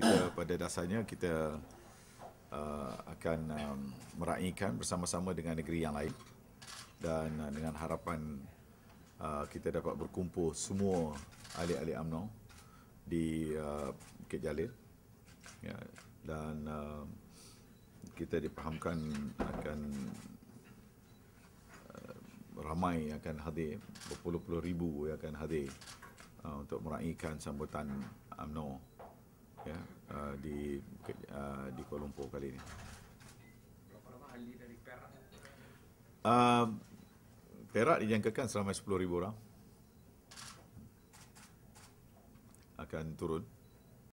kita pada dasarnya kita uh, akan um, meraihkan bersama-sama dengan negeri yang lain dan uh, dengan harapan uh, kita dapat berkumpul semua ahli-ahli UMNO di uh, Bukit Jalil ya, dan uh, kita dipahamkan akan uh, ramai yang akan hadir berpuluh-puluh ribu yang akan hadir uh, untuk meraihkan sambutan AMNO uh, di Kuala Lumpur kali ini. Ahli dari Perak. Uh, Perak dijangkakan seramai 10,000 orang akan turun.